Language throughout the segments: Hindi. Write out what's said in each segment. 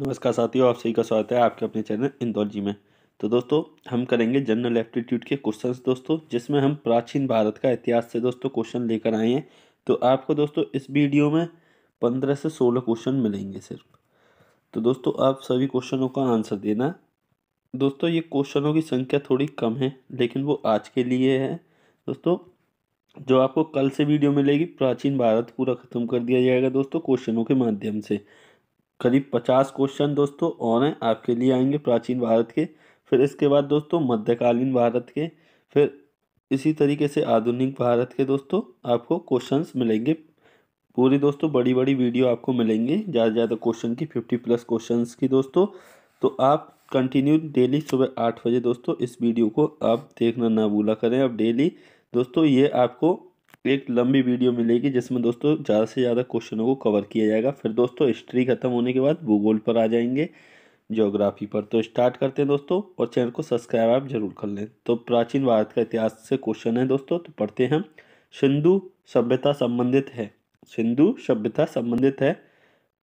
नमस्कार साथियों आप सभी का स्वागत है आपके अपने चैनल इंदौर जी में तो दोस्तों हम करेंगे जनरल एप्टीट्यूड के क्वेश्चंस दोस्तों जिसमें हम प्राचीन भारत का इतिहास से दोस्तों क्वेश्चन लेकर आए हैं तो आपको दोस्तों इस वीडियो में पंद्रह से सोलह क्वेश्चन मिलेंगे सिर्फ तो दोस्तों आप सभी क्वेश्चनों का आंसर देना दोस्तों ये क्वेश्चनों की संख्या थोड़ी कम है लेकिन वो आज के लिए है दोस्तों जो आपको कल से वीडियो मिलेगी प्राचीन भारत पूरा ख़त्म कर दिया जाएगा दोस्तों क्वेश्चनों के माध्यम से करीब पचास क्वेश्चन दोस्तों और हैं आपके लिए आएंगे प्राचीन भारत के फिर इसके बाद दोस्तों मध्यकालीन भारत के फिर इसी तरीके से आधुनिक भारत के दोस्तों आपको क्वेश्चंस मिलेंगे पूरी दोस्तों बड़ी बड़ी वीडियो आपको मिलेंगे ज़्यादा से ज़्यादा क्वेश्चन की फिफ्टी प्लस क्वेश्चन की दोस्तों तो आप कंटिन्यू डेली सुबह आठ बजे दोस्तों इस वीडियो को आप देखना ना भूला करें आप डेली दोस्तों ये आपको एक लंबी वीडियो मिलेगी जिसमें दोस्तों ज़्यादा से ज़्यादा क्वेश्चनों को कवर किया जाएगा फिर दोस्तों हिस्ट्री ख़त्म होने के बाद भूगोल पर आ जाएंगे ज्योग्राफी पर तो स्टार्ट करते हैं दोस्तों और चैनल को सब्सक्राइब आप जरूर कर लें तो प्राचीन भारत का इतिहास से क्वेश्चन है दोस्तों तो पढ़ते हैं सिंधु सभ्यता संबंधित है सिंधु सभ्यता संबंधित है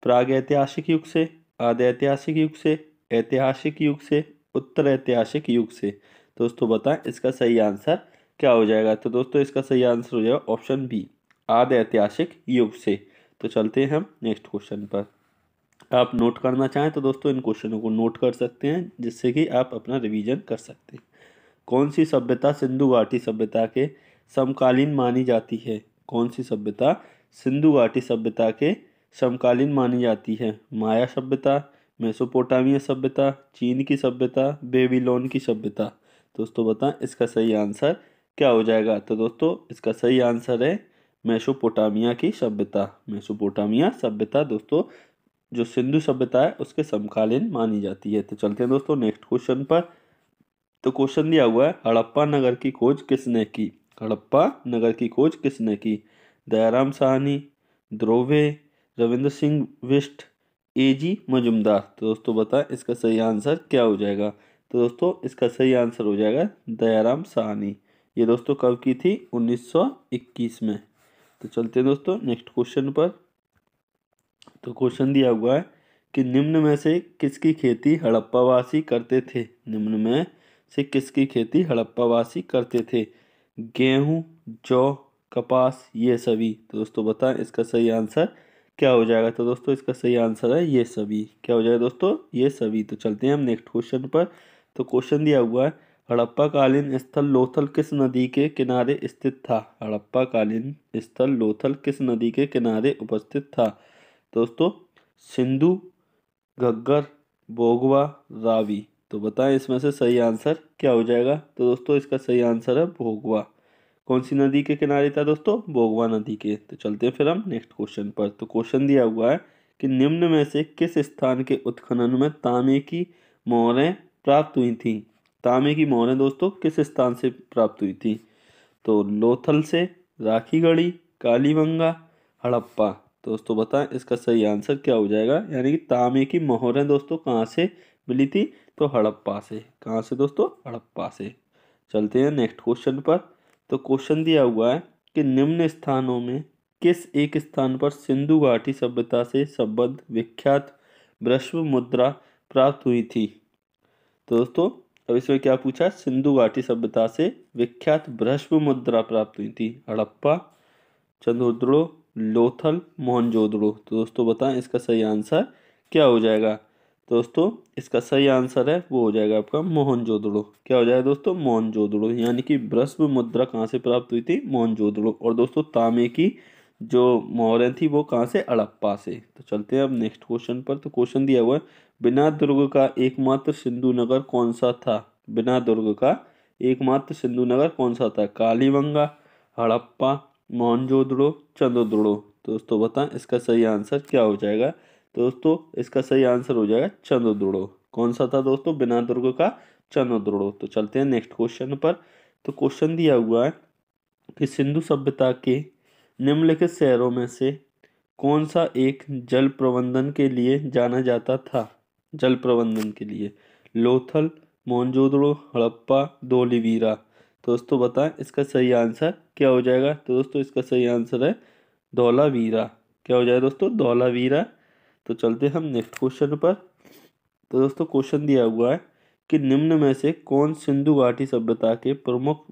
प्राग ऐतिहासिक युग से आद ऐतिहासिक युग से ऐतिहासिक युग से उत्तर ऐतिहासिक युग से दोस्तों बताएं इसका सही आंसर क्या हो जाएगा तो दोस्तों इसका सही आंसर हो जाएगा ऑप्शन बी आद ऐतिहासिक युग से तो चलते हैं हम नेक्स्ट क्वेश्चन पर आप नोट करना चाहें तो दोस्तों इन क्वेश्चनों को नोट कर सकते हैं जिससे कि आप अपना रिवीजन कर सकते हैं कौन सी सभ्यता सिंधु घाटी सभ्यता के समकालीन मानी जाती है कौन सी सभ्यता सिंधु घाटी सभ्यता के समकालीन मानी जाती है माया सभ्यता मेसोपोटामिया सभ्यता चीन की सभ्यता बेबीलोन की सभ्यता दोस्तों बताएं इसका सही आंसर क्या हो जाएगा तो दोस्तों इसका सही आंसर है मैशोपोटामिया की सभ्यता मैशोपोटामिया सभ्यता दोस्तों जो सिंधु सभ्यता है उसके समकालीन मानी जाती है तो चलते हैं दोस्तों नेक्स्ट क्वेश्चन पर तो क्वेश्चन दिया हुआ है हड़प्पा नगर की खोज किसने की हड़प्पा नगर की खोज किसने की दयाराम साहनी द्रोवे रविंद्र सिंह विष्ट ए जी मजुमदार तो दोस्तों बताएं इसका सही आंसर क्या हो जाएगा तो दोस्तों इसका सही आंसर हो जाएगा दयाराम साहनी ये दोस्तों कब की थी 1921 में तो चलते हैं दोस्तों नेक्स्ट क्वेश्चन पर तो क्वेश्चन दिया हुआ है कि निम्न में से किसकी खेती हड़प्पावासी करते थे निम्न में से किसकी खेती हड़प्पावासी करते थे गेहूँ जौ कपास ये सभी तो दोस्तों बताएं इसका सही आंसर क्या हो जाएगा तो दोस्तों इसका सही आंसर है ये सभी क्या हो जाएगा दोस्तों ये सभी तो चलते हैं हम नेक्स्ट क्वेश्चन पर तो क्वेश्चन दिया हुआ है हड़प्पा कालीन स्थल लोथल किस नदी के किनारे स्थित था हड़प्पा कालीन स्थल लोथल किस नदी के किनारे उपस्थित था दोस्तों सिंधु घग्गर बोगवा रावी तो बताएं इसमें से सही आंसर क्या हो जाएगा तो दोस्तों इसका सही आंसर है भोगवा कौन सी नदी के किनारे था दोस्तों भोगवा नदी के तो चलते हैं फिर हम नेक्स्ट क्वेश्चन पर तो क्वेश्चन दिया हुआ है कि निम्न में से किस स्थान के उत्खनन में तांबे की मोहरें प्राप्त हुई थीं तांबे की मोहरें दोस्तों किस स्थान से प्राप्त हुई थी तो लोथल से राखी गढ़ी कालीबंगा हड़प्पा दोस्तों बताएं इसका सही आंसर क्या हो जाएगा यानी कि तांबे की मोहरें दोस्तों कहाँ से मिली थी तो हड़प्पा से कहाँ से दोस्तों हड़प्पा से चलते हैं नेक्स्ट क्वेश्चन पर तो क्वेश्चन दिया हुआ है कि निम्न स्थानों में किस एक स्थान पर सिंधु घाटी सभ्यता से संबद्ध विख्यात ब्रश्व मुद्रा प्राप्त हुई थी तो दोस्तों अब इसमें क्या पूछा सिंधु घाटी सभ्यता से विख्यात भ्रष्म मुद्रा प्राप्त हुई थी हड़प्पा चंद्रोद्रो लोथल मोहनजोदड़ो तो दोस्तों बताएं इसका सही आंसर क्या हो जाएगा दोस्तों इसका सही आंसर है वो हो जाएगा आपका मोहनजोदड़ो क्या हो जाएगा दोस्तों मोहनजोदड़ो यानी कि भ्रष्म मुद्रा कहाँ से प्राप्त हुई थी मोहनजोदड़ो और दोस्तों तामे की जो मोहरें थी वो कहाँ से अड़प्पा से तो चलते हैं अब नेक्स्ट क्वेश्चन पर तो क्वेश्चन दिया हुआ है बिना दुर्ग का एकमात्र सिंधु नगर कौन सा था बिना दुर्ग का एकमात्र सिंधु नगर कौन सा था कालीबंगा हड़प्पा मोहनजोदड़ो चंद्रद्रोड़ो दोस्तों बताएं इसका सही आंसर क्या हो जाएगा दोस्तों इसका सही आंसर हो जाएगा चंद्रद्रोड़ो कौन सा था दोस्तों बिना दुर्ग का चंद्रद्रोड़ो तो चलते हैं नेक्स्ट क्वेश्चन पर तो क्वेश्चन दिया हुआ है कि सिंधु सभ्यता के निम्नलिखित शहरों में से कौन सा एक जल प्रबंधन के लिए जाना जाता था जल प्रबंधन के लिए लोथल मोहनजोदड़ो हड़प्पा धोलीवीरा तो दोस्तों बताएं इसका सही आंसर क्या हो जाएगा तो दोस्तों इसका सही आंसर है धौलावीरा क्या हो जाएगा दोस्तों धौलावीरा तो चलते हम नेक्स्ट क्वेश्चन पर तो दोस्तों क्वेश्चन दिया हुआ है कि निम्न में से कौन सिंधु घाटी सभ्यता के प्रमुख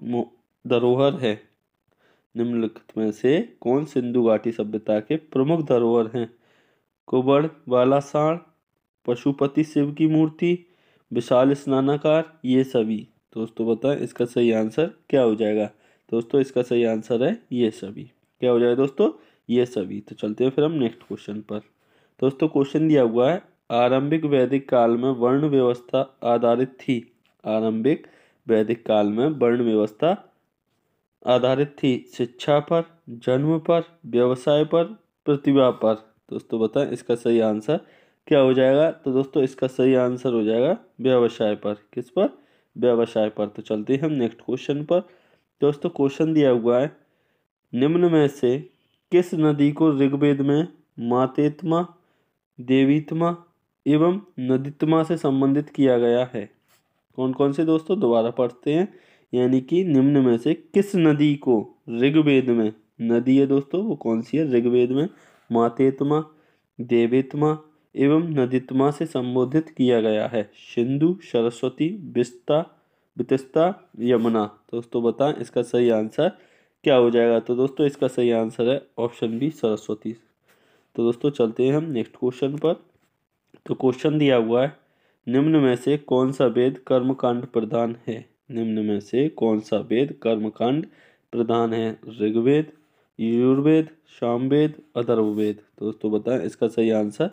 धरोहर है निम्नलिखित में से कौन सिंधु घाटी सभ्यता के प्रमुख धरोहर हैं कुबड़ बालासाण पशुपति शिव की मूर्ति विशाल स्नानाकार ये सभी दोस्तों बताएं इसका सही आंसर क्या हो जाएगा दोस्तों इसका सही आंसर है ये सभी क्या हो जाएगा दोस्तों ये सभी तो चलते हैं फिर हम नेक्स्ट क्वेश्चन पर दोस्तों क्वेश्चन दिया हुआ है आरंभिक वैदिक काल में वर्ण व्यवस्था आधारित थी आरंभिक वैदिक काल में वर्ण व्यवस्था आधारित थी शिक्षा पर जन्म पर व्यवसाय पर प्रतिभा पर दोस्तों बताएं इसका सही आंसर क्या हो जाएगा तो दोस्तों इसका सही आंसर हो जाएगा व्यवसाय पर किस पर व्यवसाय पर तो चलते हैं हम नेक्स्ट क्वेश्चन पर दोस्तों क्वेश्चन दिया हुआ है निम्न में से किस नदी को ऋग्वेद में मातेत्मा देवीत्मा एवं नदित्मा से संबंधित किया गया है कौन कौन से दोस्तों दोबारा पढ़ते हैं यानी कि निम्न में से किस नदी को ऋग्वेद में नदी है दोस्तों वो कौन सी है ऋग्वेद में मातेत्मा देवेत्मा एवं नदीतमा से संबोधित किया गया है सिंधु सरस्वती बिस्ता बितिस्ता यमुना दोस्तों बताएं इसका सही आंसर क्या हो जाएगा तो दोस्तों इसका सही आंसर है ऑप्शन बी सरस्वती तो दोस्तों चलते हैं हम नेक्स्ट क्वेश्चन पर तो क्वेश्चन दिया हुआ है निम्न में से कौन सा वेद कर्मकांड प्रधान है निम्न में से कौन सा वेद कर्मकांड प्रधान है ऋग्वेद यजुर्वेद शामवेद अथर्ववेद दोस्तों बताएं इसका सही आंसर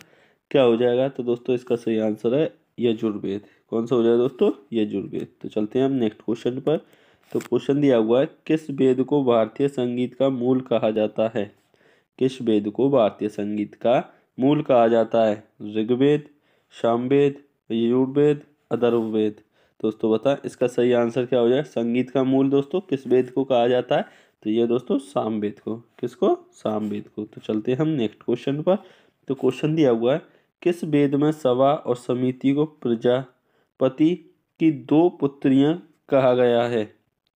क्या हो जाएगा तो दोस्तों इसका सही आंसर है यजुर्वेद कौन सा हो जाएगा दोस्तों यजुर्वेद तो चलते हैं हम नेक्स्ट क्वेश्चन पर तो क्वेश्चन दिया हुआ है किस वेद को भारतीय संगीत का मूल कहा जाता है किस वेद को भारतीय संगीत का मूल कहा जाता है ऋग्वेद शामवेद यजुर्वेद अदर्ववेद दोस्तों बताएं इसका सही आंसर क्या हो जाए संगीत का मूल दोस्तों किस वेद को कहा जाता है तो ये दोस्तों सामवेद को किसको सामवेद को तो चलते हैं हम नेक्स्ट क्वेश्चन पर तो क्वेश्चन दिया हुआ है किस वेद में सवा और समिति को प्रजापति की दो पुत्रियां कहा गया है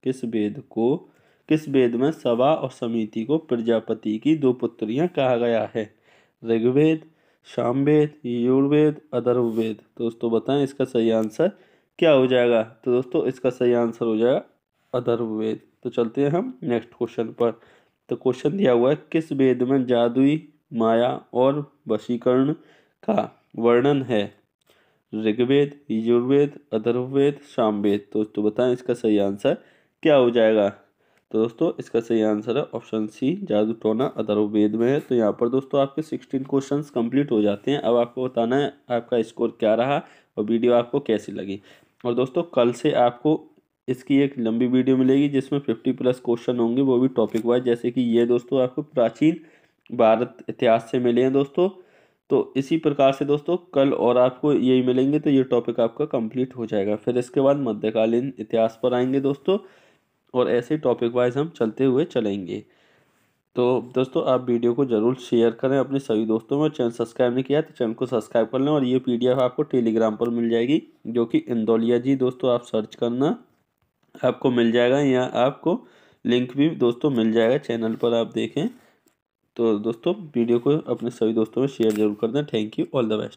किस वेद को किस वेद में सवा और समिति को प्रजापति की दो पुत्रियां कहा गया है ऋग्वेद शामवेद यजुर्वेद अधर्ववेद तो दोस्तों बताएं इसका सही आंसर क्या हो जाएगा तो दोस्तों इसका सही आंसर हो जाएगा अधर्ववेद तो चलते हैं हम नेक्स्ट क्वेश्चन पर तो क्वेश्चन दिया हुआ है किस वेद में जादुई माया और वशीकरण का वर्णन है ऋग्वेद यजुर्वेद अधर्ववेद सामवेद तो दोस्तों बताएं इसका सही आंसर क्या हो जाएगा तो दोस्तों इसका सही आंसर है ऑप्शन सी जादू टोना अधर्ववेद में है तो यहाँ पर दोस्तों आपके सिक्सटीन क्वेश्चन कंप्लीट हो जाते हैं अब आपको बताना है आपका स्कोर क्या रहा और वीडियो आपको कैसी लगी और दोस्तों कल से आपको इसकी एक लंबी वीडियो मिलेगी जिसमें फिफ्टी प्लस क्वेश्चन होंगे वो भी टॉपिक वाइज जैसे कि ये दोस्तों आपको प्राचीन भारत इतिहास से मिले हैं दोस्तों तो इसी प्रकार से दोस्तों कल और आपको यही मिलेंगे तो ये टॉपिक आपका कंप्लीट हो जाएगा फिर इसके बाद मध्यकालीन इतिहास पर आएंगे दोस्तों और ऐसे टॉपिक वाइज हम चलते हुए चलेंगे तो दोस्तों आप वीडियो को ज़रूर शेयर करें अपने सभी दोस्तों में चैनल सब्सक्राइब नहीं किया तो चैनल को सब्सक्राइब कर लें और ये पी आपको टेलीग्राम पर मिल जाएगी जो कि इंदौलिया जी दोस्तों आप सर्च करना आपको मिल जाएगा या आपको लिंक भी दोस्तों मिल जाएगा चैनल पर आप देखें तो दोस्तों वीडियो को अपने सभी दोस्तों में शेयर जरूर कर दें thank you all the best